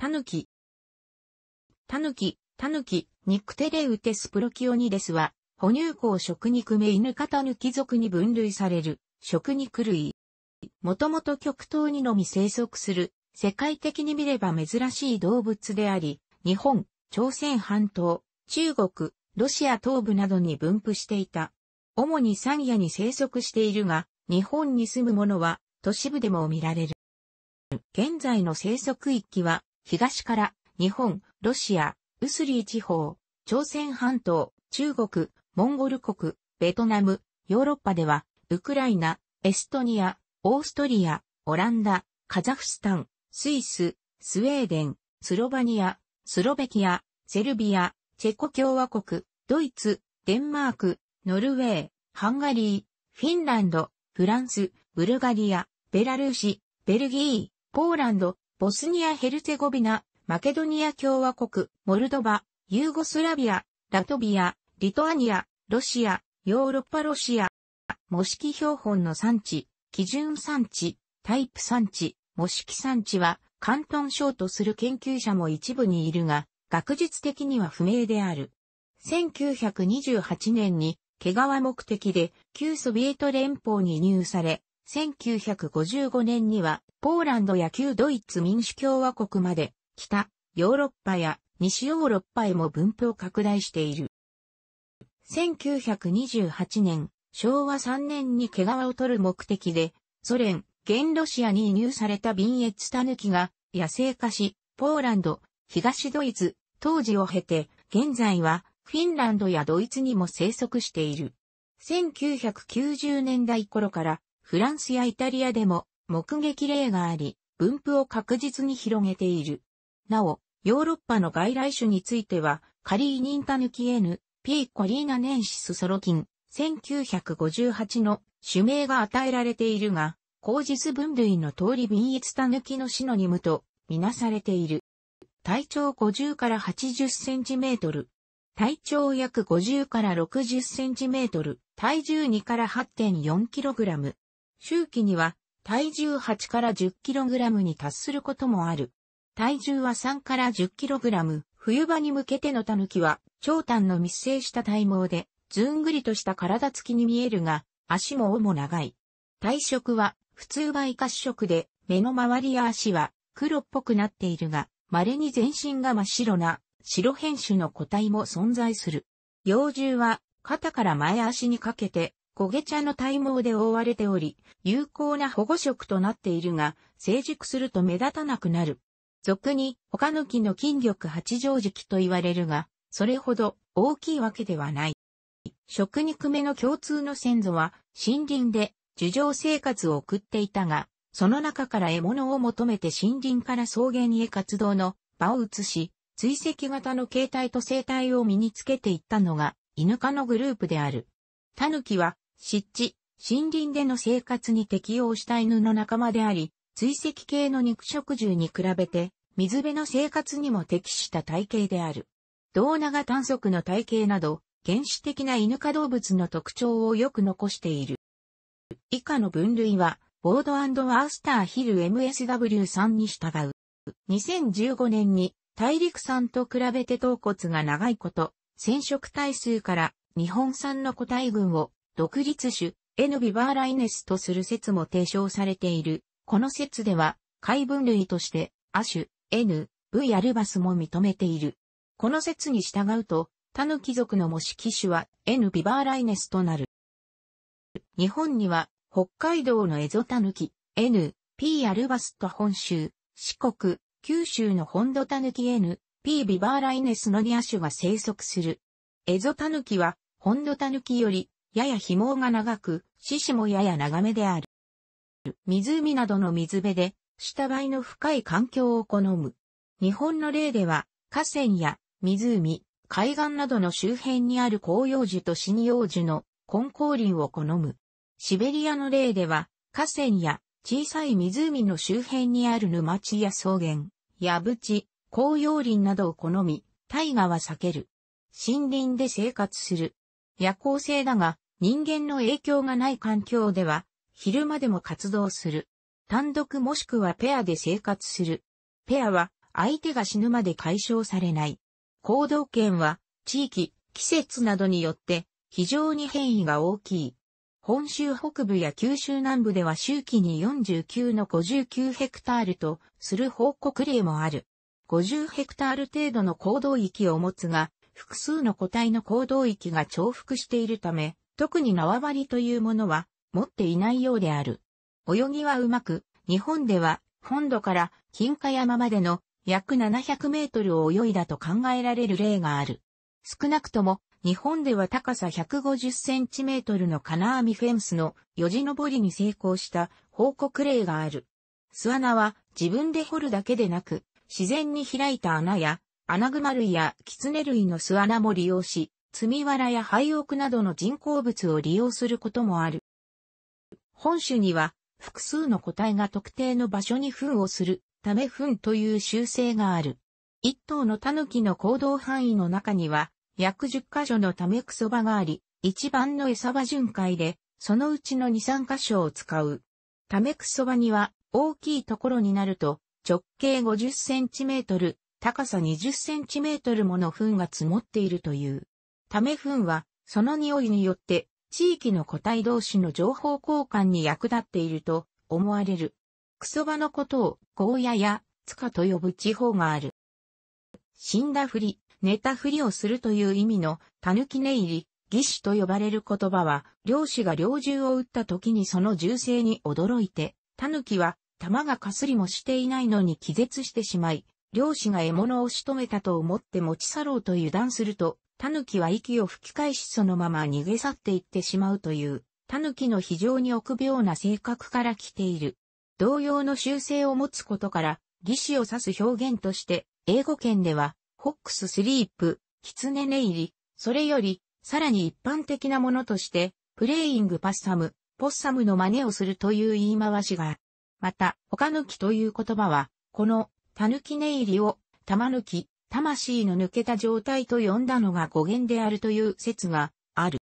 タヌキ。タヌキ、タヌキ、ニクテレウテスプロキオニデスは、哺乳口食肉目犬型ヌキ族に分類される、食肉類。もともと極東にのみ生息する、世界的に見れば珍しい動物であり、日本、朝鮮半島、中国、ロシア東部などに分布していた。主に山野に生息しているが、日本に住むものは都市部でも見られる。現在の生息域は東から日本、ロシア、ウスリー地方、朝鮮半島、中国、モンゴル国、ベトナム、ヨーロッパでは、ウクライナ、エストニア、オーストリア、オランダ、カザフスタン、スイス、スウェーデン、スロバニア、スロベキア、セルビア、チェコ共和国、ドイツ、デンマーク、ノルウェー、ハンガリー、フィンランド、フランス、ブルガリア、ベラルーシ、ベルギー、ポーランド、ボスニア・ヘルツェゴビナ、マケドニア共和国、モルドバ、ユーゴスラビア、ラトビア、リトアニア、ロシア、ヨーロッパロシア、模式標本の産地、基準産地、タイプ産地、模式産地は、関東省とする研究者も一部にいるが、学術的には不明である。1928年に、毛皮目的で、旧ソビエト連邦に入され、1955年には、ポーランドや旧ドイツ民主共和国まで、北、ヨーロッパや西ヨーロッパへも分布を拡大している。1928年、昭和3年に毛皮を取る目的で、ソ連、現ロシアに移入されたビンエツタヌキが野生化し、ポーランド、東ドイツ、当時を経て、現在はフィンランドやドイツにも生息している。1990年代頃からフランスやイタリアでも目撃例があり、分布を確実に広げている。なお、ヨーロッパの外来種については、カリーニンタヌキエヌ、ピーコリーナネンシスソロキン、1958の種名が与えられているが、口実分類の通り便逸タヌキのシノニムとみなされている。体長50から80センチメートル。体長約50から60センチメートル。体重2から8.4キログラム。周期には体重8から 10kg に達することもある。体重は3から 10kg。冬場に向けてのタヌキは、長短の密生した体毛で、ずんぐりとした体つきに見えるが、足も尾も長い。体色は、普通はイカ色で、目の周りや足は黒っぽくなっているが、稀に全身が真っ白な白変種の個体も存在する。幼獣は肩から前足にかけて焦げ茶の体毛で覆われており、有効な保護色となっているが、成熟すると目立たなくなる。俗に、他の木の筋力八丈磁器と言われるが、それほど大きいわけではない。食肉目の共通の先祖は、森林で、樹上生活を送っていたが、その中から獲物を求めて森林から草原へ活動の場を移し、追跡型の形態と生態を身につけていったのが、イヌ科のグループである。タヌキは湿地、森林での生活に適応した犬の仲間であり、追跡系の肉食獣に比べて、水辺の生活にも適した体型である。胴長短足の体型など、原始的な犬科動物の特徴をよく残している。以下の分類は、ボードワースターヒル MSW3 に従う。2015年に大陸産と比べて頭骨が長いこと、染色体数から日本産の個体群を独立種、エヌビバーライネスとする説も提唱されている。この説では、海分類として、ア種、N、V アルバスも認めている。この説に従うと、タヌキ族の模式種は N ビバーライネスとなる。日本には北海道のエゾタヌキ N、P アルバスと本州、四国、九州の本土タヌキ N、P ビバーライネスの2ア種が生息する。エゾタヌキは本土タヌキよりやや紐が長く、獅子もやや長めである。湖などの水辺で、下灰の深い環境を好む。日本の例では、河川や湖、海岸などの周辺にある広葉樹と針葉樹の根高林を好む。シベリアの例では、河川や小さい湖の周辺にある沼地や草原、やぶち、紅葉林などを好み、大河は避ける。森林で生活する。夜行性だが、人間の影響がない環境では、昼間でも活動する。単独もしくはペアで生活する。ペアは、相手が死ぬまで解消されない。行動圏は、地域、季節などによって、非常に変異が大きい。本州北部や九州南部では周期に49の59ヘクタールとする報告例もある。50ヘクタール程度の行動域を持つが、複数の個体の行動域が重複しているため、特に縄張りというものは持っていないようである。泳ぎはうまく、日本では本土から金華山までの約700メートルを泳いだと考えられる例がある。少なくとも日本では高さ150センチメートルの金網フェンスのよじ登りに成功した報告例がある。巣穴は自分で掘るだけでなく、自然に開いた穴やアナグマ類やキツネ類の巣穴も利用し、積みわらや廃屋などの人工物を利用することもある。本種には複数の個体が特定の場所に糞をするため糞という習性がある。一頭のタヌキの行動範囲の中には約10箇所のためくそ場があり、一番の餌場巡回で、そのうちの2、3箇所を使う。ためクソ場には大きいところになると直径50センチメートル、高さ20センチメートルもの糞が積もっているという。ため糞は、その匂いによって、地域の個体同士の情報交換に役立っていると思われる。クソバのことを、ゴーヤや、ツカと呼ぶ地方がある。死んだふり、寝たふりをするという意味の、タヌキ寝入り、義士と呼ばれる言葉は、漁師が猟銃を撃った時にその銃声に驚いて、タヌキは、弾がかすりもしていないのに気絶してしまい、漁師が獲物を仕留めたと思って持ち去ろうと油断すると、狸は息を吹き返しそのまま逃げ去っていってしまうという、狸の非常に臆病な性格から来ている。同様の習性を持つことから、義士を指す表現として、英語圏では、ホックススリープ、キツネネ入り、それより、さらに一般的なものとして、プレイングパッサム、ポッサムの真似をするという言い回しが、また、他抜きという言葉は、この狸寝入りを、玉抜き、魂の抜けた状態と呼んだのが語源であるという説がある。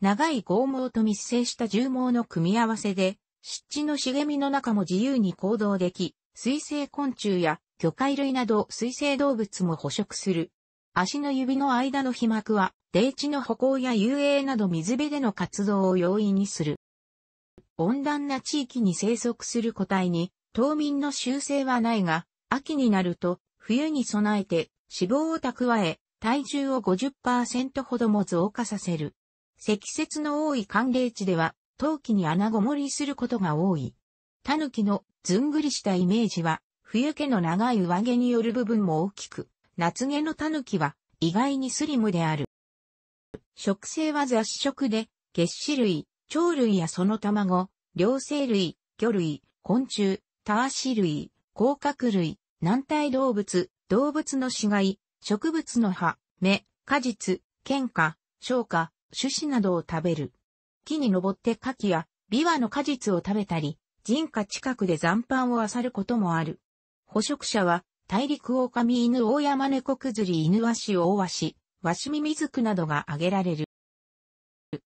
長い剛毛と密生した重毛の組み合わせで、湿地の茂みの中も自由に行動でき、水生昆虫や魚介類など水生動物も捕食する。足の指の間の皮膜は、泥地の歩行や遊泳など水辺での活動を容易にする。温暖な地域に生息する個体に、冬眠の習性はないが、秋になると、冬に備えて脂肪を蓄え、体重を50%ほども増加させる。積雪の多い寒冷地では、陶器に穴ごもりすることが多い。タヌキのずんぐりしたイメージは、冬毛の長い上毛による部分も大きく、夏毛のタヌキは意外にスリムである。食性は雑食で、月脂類、鳥類やその卵、両生類、魚類、昆虫、タワシ類、甲殻類、軟体動物、動物の死骸、植物の葉、芽、果実、喧嘩、消化、種子などを食べる。木に登って牡蠣やビワの果実を食べたり、人家近くで残飯を漁ることもある。捕食者は、大陸狼犬大山猫くずり犬ワシ大ワシ、ワシミミズクなどが挙げられる。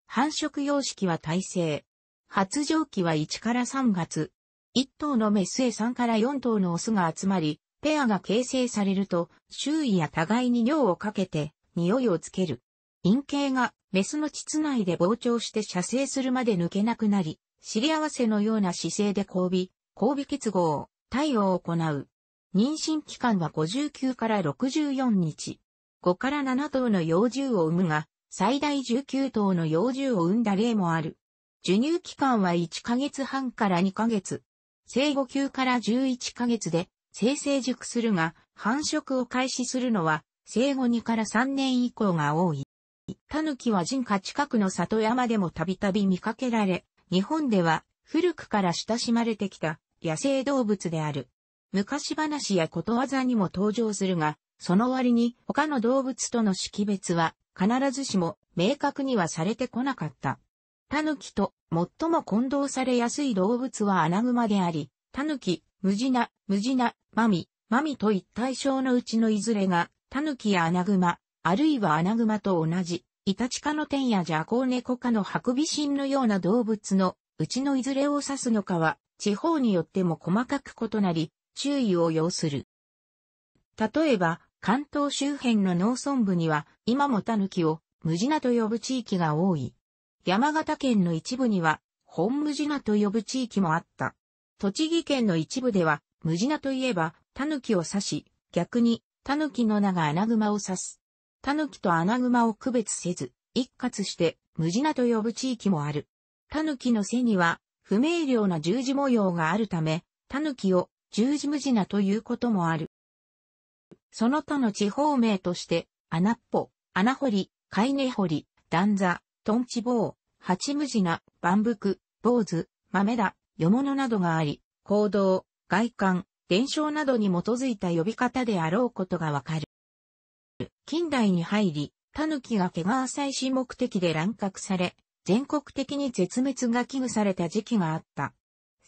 繁殖様式は耐性。発情期は1から3月、1頭のメスへ3から4頭のオスが集まり、ペアが形成されると、周囲や互いに尿をかけて、匂いをつける。陰茎がメスの膣内で膨張して射精するまで抜けなくなり、知り合わせのような姿勢で交尾、交尾結合、対応を行う。妊娠期間は59から64日。5から7頭の幼獣を産むが、最大19頭の幼獣を産んだ例もある。授乳期間は1ヶ月半から2ヶ月。生後9から11ヶ月で生成熟するが、繁殖を開始するのは生後2から3年以降が多い。タヌキは人家近くの里山でもたびたび見かけられ、日本では古くから親しまれてきた野生動物である。昔話やことわざにも登場するが、その割に他の動物との識別は必ずしも明確にはされてこなかった。キと最も混同されやすい動物はアナグマであり、タヌキ、ムジナ、ムジナ、マミ、マミと一対象のうちのいずれが、タヌキやアナグマ、あるいはアナグマと同じ、イタチ科の天やジャコウネコ科のハクビシンのような動物のうちのいずれを指すのかは、地方によっても細かく異なり、注意を要する。例えば、関東周辺の農村部には、今もキを、ムジナと呼ぶ地域が多い。山形県の一部には、本無地名と呼ぶ地域もあった。栃木県の一部では、無地名といえば、狸を指し、逆に、狸の名が穴熊を指す。狸と穴熊を区別せず、一括して、無地名と呼ぶ地域もある。狸の背には、不明瞭な十字模様があるため、狸を十字無地名ということもある。その他の地方名として、穴っぽ、穴掘り、貝根掘り、段座、トンチボウ、ハチムジナ、バンブク、坊主、豆ダ、ヨモノなどがあり、行動、外観、伝承などに基づいた呼び方であろうことがわかる。近代に入り、タヌキが毛皮採取目的で乱獲され、全国的に絶滅が危惧された時期があった。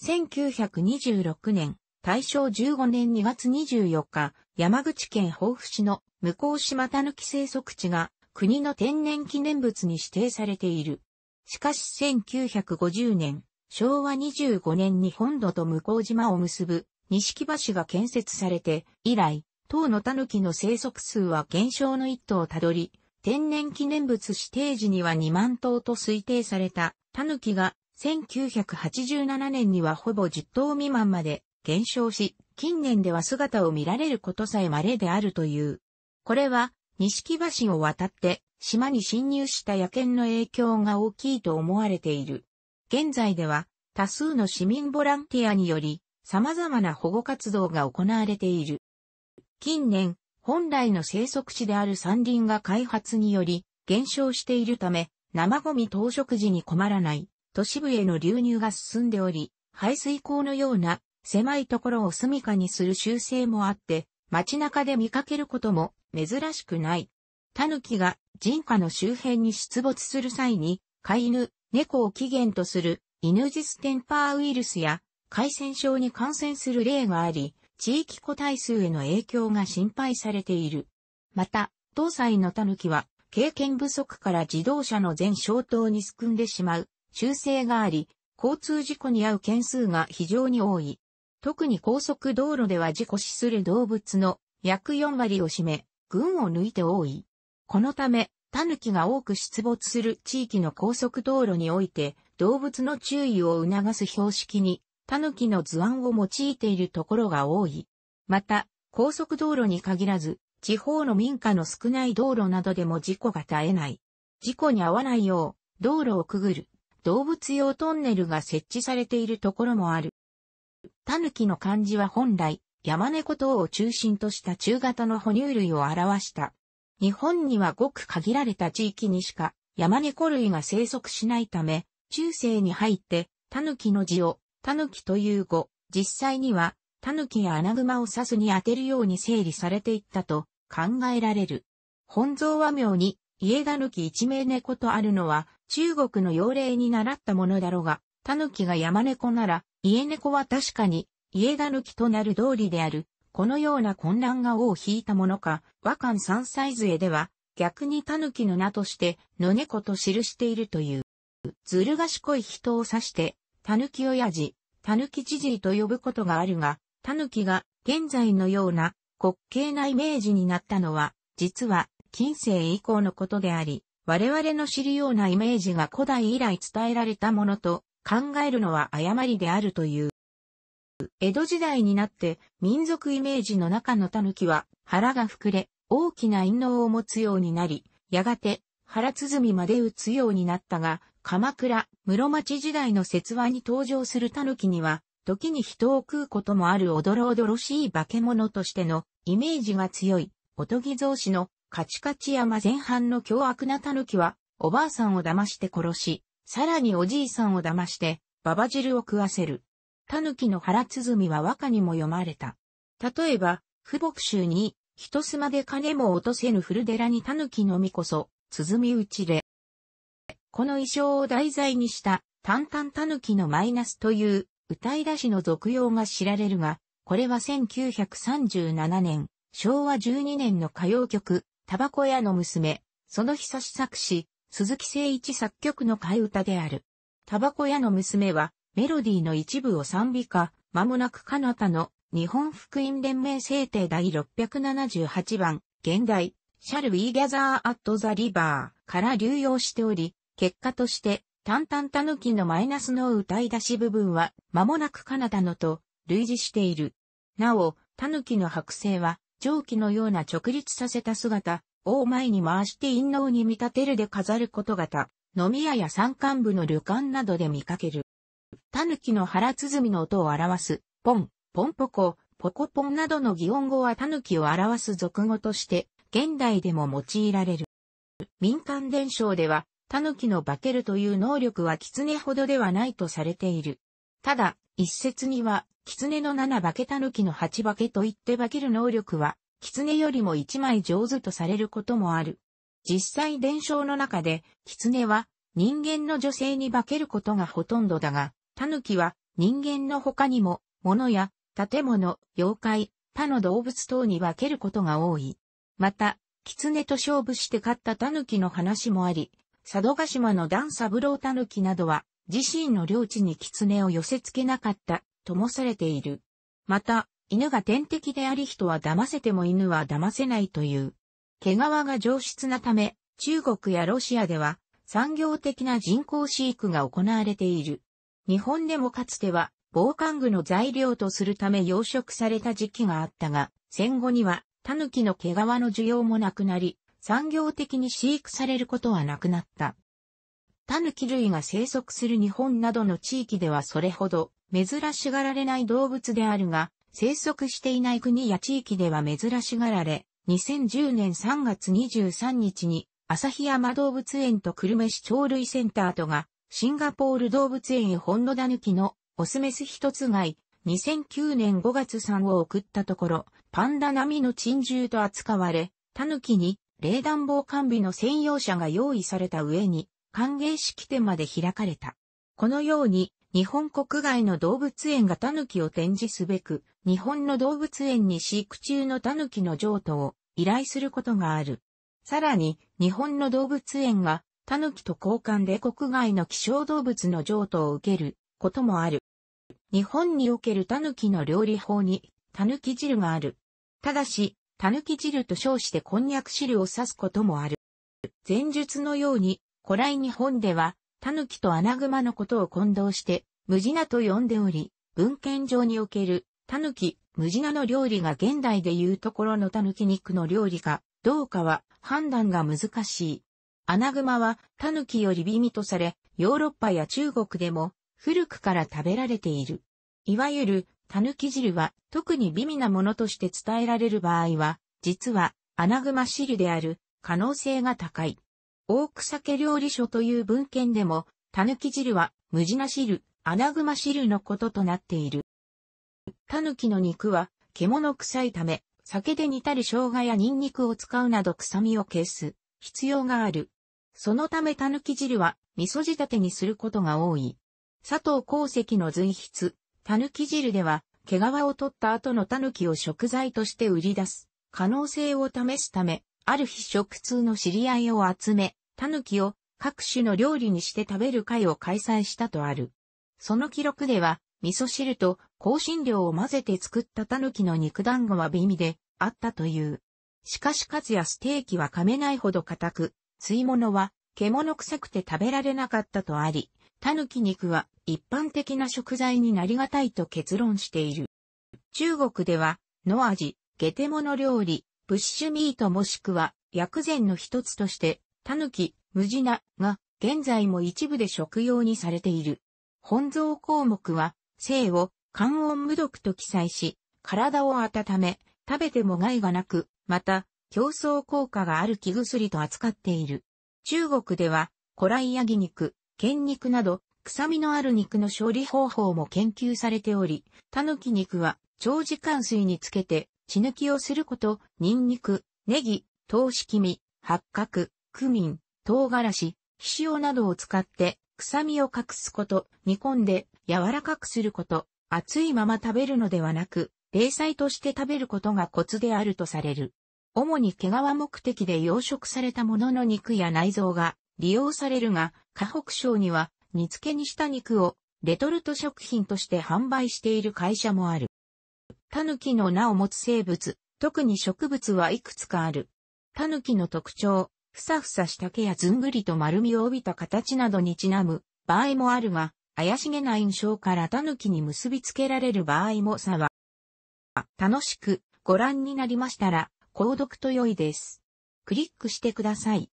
1926年、大正15年2月24日、山口県防府市の向島タヌキ生息地が国の天然記念物に指定されている。しかし1950年、昭和25年に本土と向島を結ぶ錦橋が建設されて、以来、当の狸の生息数は減少の一途をたどり、天然記念物指定時には2万頭と推定された狸が1987年にはほぼ10頭未満まで減少し、近年では姿を見られることさえ稀であるという。これは西木橋を渡って島に侵入した野犬の影響が大きいと思われている。現在では多数の市民ボランティアにより様々な保護活動が行われている。近年、本来の生息地である山林が開発により減少しているため、生ゴミ投食時に困らない都市部への流入が進んでおり、排水溝のような狭いところを住処にする習性もあって、街中で見かけることも珍しくない。キが人家の周辺に出没する際に、飼い犬、猫を起源とする犬ジステンパーウイルスや感染症に感染する例があり、地域個体数への影響が心配されている。また、東西のキは、経験不足から自動車の全消灯にすくんでしまう、習性があり、交通事故に遭う件数が非常に多い。特に高速道路では事故死する動物の約4割を占め、群を抜いて多い。このため、狸が多く出没する地域の高速道路において、動物の注意を促す標識に、狸の図案を用いているところが多い。また、高速道路に限らず、地方の民家の少ない道路などでも事故が絶えない。事故に遭わないよう、道路をくぐる、動物用トンネルが設置されているところもある。狸の漢字は本来、山猫等を中心とした中型の哺乳類を表した。日本にはごく限られた地域にしか山猫類が生息しないため、中世に入って狸の字を狸という語、実際には狸や穴熊を指すに当てるように整理されていったと考えられる。本蔵和名に家狸一名猫とあるのは中国の妖霊に習ったものだろうが、狸が山猫なら家猫は確かに家が抜きとなる通りである。このような混乱が尾を引いたものか、和漢三歳絵では、逆に狸の名として、の猫と記しているという。ずる賢い人を指して、狸親父、狸じじいと呼ぶことがあるが、狸が現在のような滑稽なイメージになったのは、実は近世以降のことであり、我々の知るようなイメージが古代以来伝えられたものと考えるのは誤りであるという。江戸時代になって民族イメージの中の狸は腹が膨れ大きな陰謀を持つようになり、やがて腹鼓まで打つようになったが、鎌倉、室町時代の説話に登場する狸には、時に人を食うこともあるおどろおどろしい化け物としてのイメージが強い、おとぎ造詞のカチカチ山前半の凶悪な狸は、おばあさんを騙して殺し、さらにおじいさんを騙して、ババ汁を食わせる。狸の腹鼓は和歌にも読まれた。例えば、不牧衆に、人まで金も落とせぬ古寺に狸のみこそ、鼓打ちれ。この衣装を題材にした、淡々狸のマイナスという、歌い出しの俗用が知られるが、これは1937年、昭和12年の歌謡曲、タバコ屋の娘、その久し作詞、鈴木誠一作曲の替え歌である。タバコ屋の娘は、メロディーの一部を賛美歌、まもなく彼方の日本福音連盟制定第678番、現代、シャル We Gather at the River から流用しており、結果として、タンタンタヌキのマイナスの歌い出し部分は、間もなく彼方のと、類似している。なお、タヌキの剥製は、蒸気のような直立させた姿、を前に回して陰謀に見立てるで飾ることが飲み屋や山間部の旅館などで見かける。狸の腹鼓の音を表す、ポン、ポンポコ、ポコポンなどの擬音語は狸を表す俗語として、現代でも用いられる。民間伝承では、狸の化けるという能力は狐ほどではないとされている。ただ、一説には、狐の七化け狸の八化けと言って化ける能力は、狐よりも一枚上手とされることもある。実際伝承の中で、狐は人間の女性に化けることがほとんどだが、狸は人間の他にも、物や建物、妖怪、他の動物等に分けることが多い。また、狐と勝負して勝った狸の話もあり、佐渡島の段三郎狸などは、自身の領地に狐を寄せ付けなかった、ともされている。また、犬が天敵であり人は騙せても犬は騙せないという。毛皮が上質なため、中国やロシアでは産業的な人工飼育が行われている。日本でもかつては防寒具の材料とするため養殖された時期があったが、戦後には狸の毛皮の需要もなくなり、産業的に飼育されることはなくなった。狸類が生息する日本などの地域ではそれほど珍しがられない動物であるが、生息していない国や地域では珍しがられ、2010年3月23日に旭山動物園と久留米市鳥類センターとがシンガポール動物園本野ダヌキのオスメス一つい2009年5月3を送ったところ、パンダ並みの珍獣と扱われ、タヌキに冷暖房完備の専用車が用意された上に、歓迎式典まで開かれた。このように、日本国外の動物園がタヌキを展示すべく、日本の動物園に飼育中のタヌキの譲渡を依頼することがある。さらに、日本の動物園がタヌキと交換で国外の希少動物の譲渡を受けることもある。日本におけるタヌキの料理法にタヌキ汁がある。ただし、タヌキ汁と称してこんにゃく汁を指すこともある。前述のように、古来日本では、タヌキとアナグマのことを混同して、ムジナと呼んでおり、文献上における、タヌキ、ムジナの料理が現代でいうところのタヌキ肉の料理か、どうかは判断が難しい。アナグマはタヌキより美味とされ、ヨーロッパや中国でも古くから食べられている。いわゆるタヌキ汁は特に美味なものとして伝えられる場合は、実はアナグマ汁である可能性が高い。大草家料理書という文献でも、タヌキ汁は無地な汁、アナグマ汁のこととなっている。タヌキの肉は獣臭いため、酒で煮たり生姜やニンニクを使うなど臭みを消す必要がある。そのため狸汁は味噌仕立てにすることが多い。佐藤功石の随筆、狸汁では、毛皮を取った後の狸を食材として売り出す、可能性を試すため、ある日食通の知り合いを集め、狸を各種の料理にして食べる会を開催したとある。その記録では、味噌汁と香辛料を混ぜて作った狸の肉団子は美味であったという。しかしカツやステーキは噛めないほど硬く、吸い物は獣臭くて食べられなかったとあり、狸肉は一般的な食材になりがたいと結論している。中国では、野味、ゲテモノ料理、ブッシュミートもしくは薬膳の一つとして、狸、ムジナが現在も一部で食用にされている。本草項目は、生を肝音無毒と記載し、体を温め、食べても害がなく、また、競争効果がある木薬と扱っている。中国では、古来ヤギ肉、剣肉など、臭みのある肉の処理方法も研究されており、タヌキ肉は長時間水につけて血抜きをすること、ニンニク、ネギ、糖式味、八角、クミン、唐辛子、皮塩などを使って臭みを隠すこと、煮込んで柔らかくすること、熱いまま食べるのではなく、冷菜として食べることがコツであるとされる。主に毛皮目的で養殖されたものの肉や内臓が利用されるが、河北省には煮付けにした肉をレトルト食品として販売している会社もある。タヌキの名を持つ生物、特に植物はいくつかある。タヌキの特徴、ふさふさした毛やずんぐりと丸みを帯びた形などにちなむ場合もあるが、怪しげな印象からタヌキに結びつけられる場合もさは。楽しくご覧になりましたら、購読と良いです。クリックしてください。